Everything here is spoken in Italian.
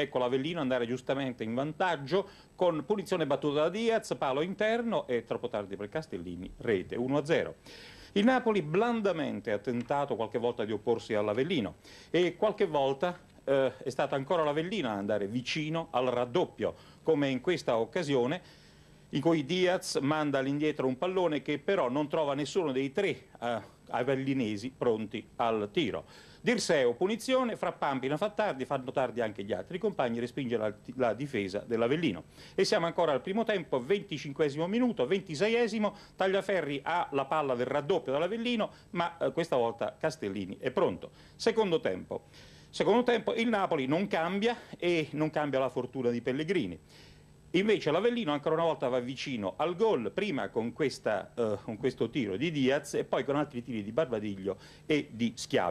Ecco l'Avellino andare giustamente in vantaggio con punizione battuta da Diaz, palo interno e troppo tardi per Castellini, rete 1-0. Il Napoli blandamente ha tentato qualche volta di opporsi all'Avellino e qualche volta eh, è stata ancora l'Avellino ad andare vicino al raddoppio, come in questa occasione in cui Diaz manda all'indietro un pallone che però non trova nessuno dei tre eh, avellinesi pronti al tiro. Dirseo, punizione, Frappampina fa tardi, fanno tardi anche gli altri compagni, respinge la, la difesa dell'Avellino. E siamo ancora al primo tempo, 25 minuto, 26esimo, Tagliaferri ha la palla del raddoppio dell'Avellino, ma eh, questa volta Castellini è pronto. Secondo tempo. Secondo tempo il Napoli non cambia e non cambia la fortuna di Pellegrini. Invece l'Avellino ancora una volta va vicino al gol, prima con, questa, eh, con, questo tiro di Diaz e poi con altri tiri di Barbadiglio e di Schiavi.